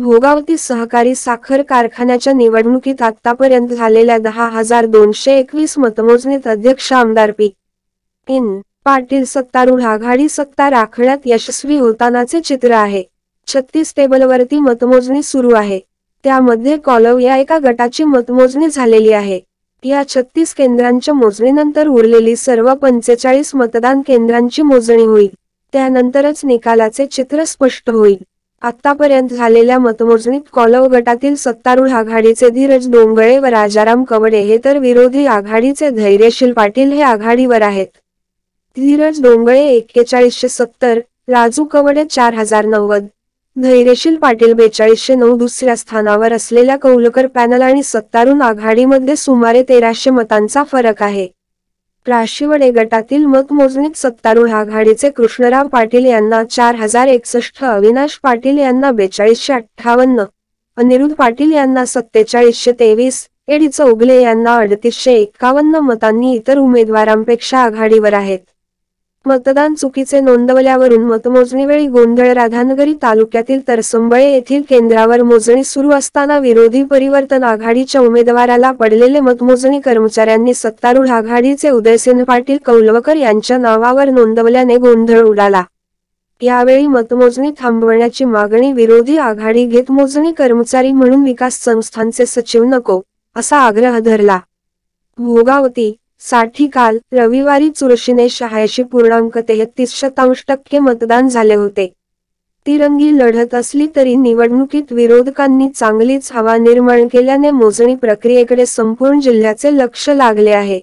भोगावती सहकारी साखर कारखान्याच्या निवडणुकीत आतापर्यंत झालेल्या दहा हजार दोनशे एकवीस मतमोजणीत अध्यक्ष आमदार पी इन पाटील सत्तारूढ आघाडी सत्ता राखण्यात यशस्वी होतानाचे चित्र आहे छत्तीस टेबलवरती मतमोजणी सुरू आहे त्यामध्ये कॉलव या एका गटाची मतमोजणी झालेली आहे या छत्तीस केंद्रांच्या मोजणीनंतर उरलेली सर्व पंचेचाळीस मतदान केंद्रांची मोजणी होईल त्यानंतरच निकालाचे चित्र स्पष्ट होईल आतापर्यंत झालेल्या मतमोजणीत कॉलव गटातील सत्तारूढ आघाडीचे धीरज डोंगळे व राजाराम कवडे हे तर विरोधी आघाडीचे धैर्यशील पाटील हे आघाडीवर आहेत धीरज डोंगळे एक्केचाळीसशे सत्तर राजू कवडे चार हजार नव्वद धैर्यशील पाटील बेचाळीसशे नऊ दुसऱ्या स्थानावर असलेल्या कौलकर पॅनल आणि सत्तारूढ आघाडीमध्ये सुमारे तेराशे मतांचा फरक आहे राशिवडे गटातील मतमोजणीत सत्तारूढ आघाडीचे कृष्णराव पाटील यांना चार हजार एकसष्ट अविनाश पाटील यांना बेचाळीसशे अठ्ठावन्न अनिरुद्ध पाटील यांना सत्तेचाळीसशे तेवीस एडी चौगले यांना अडतीसशे एकावन्न मतांनी इतर उमेदवारांपेक्षा आघाडीवर आहेत मतदान चुकीचे नोंदवल्यावरून मतमोजणीवेळी गोंधळ राधानगरी तालुक्यातील तरसंबळे येथील केंद्रावर मोजणी सुरू असताना विरोधी परिवर्तन आघाडीच्या उमेदवाराला पडलेले मतमोजणी कर्मचाऱ्यांनी सत्तारूढ आघाडीचे उदयसेन पाटील कौलवकर यांच्या नावावर नोंदवल्याने गोंधळ उडाला यावेळी मतमोजणी थांबवण्याची मागणी विरोधी आघाडी घेत मोजणी कर्मचारी म्हणून विकास संस्थांचे सचिव नको असा आग्रह धरला भोगावती साठी काल रविवारी चुरशीने शहाऐंशी पूर्णांक तेहतीस शतांश टक्के मतदान झाले होते तिरंगी लढत असली तरी निवडणुकीत विरोधकांनी चांगलीच हवा निर्माण केल्याने मोजणी प्रक्रियेकडे संपूर्ण जिल्ह्याचे लक्ष लागले आहे